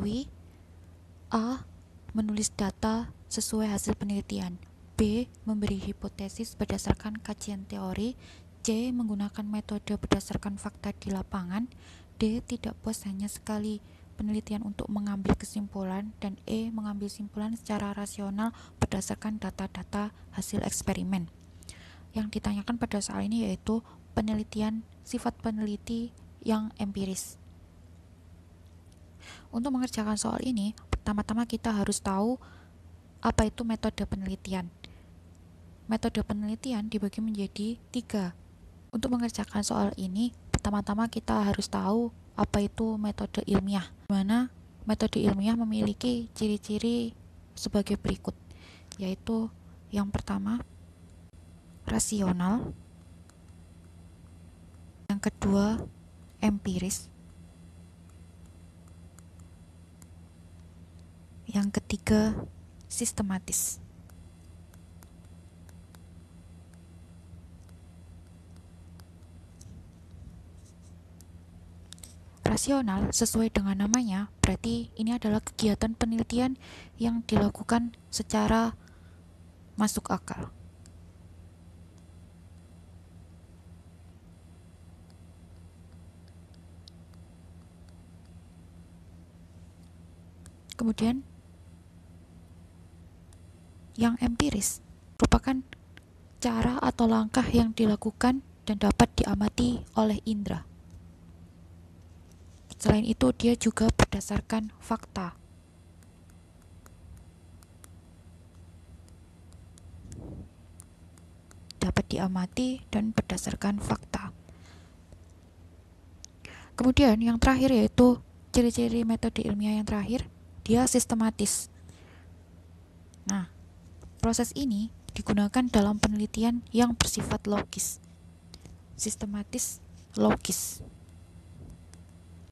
mengetahui A. Menulis data sesuai hasil penelitian B. Memberi hipotesis berdasarkan kajian teori C. Menggunakan metode berdasarkan fakta di lapangan D. Tidak puas hanya sekali penelitian untuk mengambil kesimpulan dan E. Mengambil simpulan secara rasional berdasarkan data-data hasil eksperimen yang ditanyakan pada soal ini yaitu penelitian sifat peneliti yang empiris untuk mengerjakan soal ini, pertama-tama kita harus tahu apa itu metode penelitian. Metode penelitian dibagi menjadi tiga. Untuk mengerjakan soal ini, pertama-tama kita harus tahu apa itu metode ilmiah, mana metode ilmiah memiliki ciri-ciri sebagai berikut, yaitu yang pertama rasional, yang kedua empiris, Yang ketiga, sistematis. Rasional sesuai dengan namanya, berarti ini adalah kegiatan penelitian yang dilakukan secara masuk akal. Kemudian yang empiris, merupakan cara atau langkah yang dilakukan dan dapat diamati oleh indera. Selain itu, dia juga berdasarkan fakta. Dapat diamati dan berdasarkan fakta. Kemudian, yang terakhir yaitu ciri-ciri metode ilmiah yang terakhir, dia sistematis. Nah, Proses ini digunakan dalam penelitian yang bersifat logis, sistematis, logis.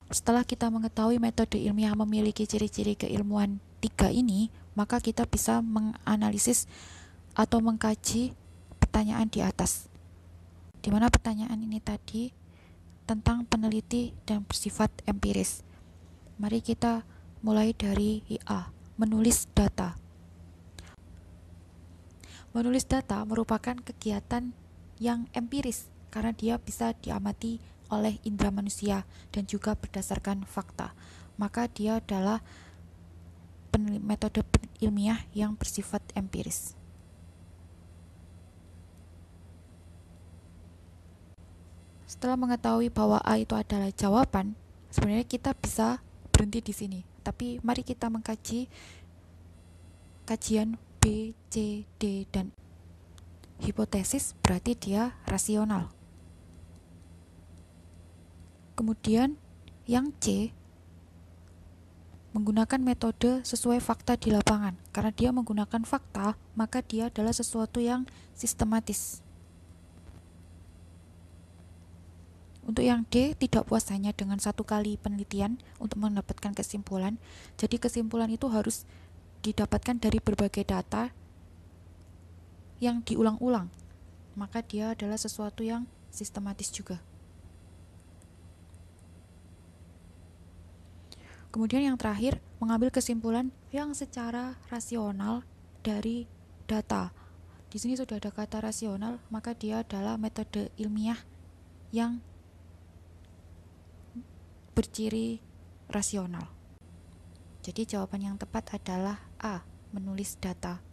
Setelah kita mengetahui metode ilmiah memiliki ciri-ciri keilmuan tiga ini, maka kita bisa menganalisis atau mengkaji pertanyaan di atas. Di mana pertanyaan ini tadi tentang peneliti dan bersifat empiris. Mari kita mulai dari IA, menulis data Menulis data merupakan kegiatan yang empiris karena dia bisa diamati oleh indera manusia dan juga berdasarkan fakta. Maka dia adalah metode ilmiah yang bersifat empiris. Setelah mengetahui bahwa A itu adalah jawaban, sebenarnya kita bisa berhenti di sini. Tapi mari kita mengkaji kajian B, C, D, dan hipotesis berarti dia rasional. Kemudian yang C menggunakan metode sesuai fakta di lapangan. Karena dia menggunakan fakta, maka dia adalah sesuatu yang sistematis. Untuk yang D, tidak puas hanya dengan satu kali penelitian untuk mendapatkan kesimpulan. Jadi kesimpulan itu harus didapatkan dari berbagai data yang diulang-ulang, maka dia adalah sesuatu yang sistematis juga. Kemudian yang terakhir, mengambil kesimpulan yang secara rasional dari data. Di sini sudah ada kata rasional, maka dia adalah metode ilmiah yang berciri rasional. Jadi jawaban yang tepat adalah A. Menulis data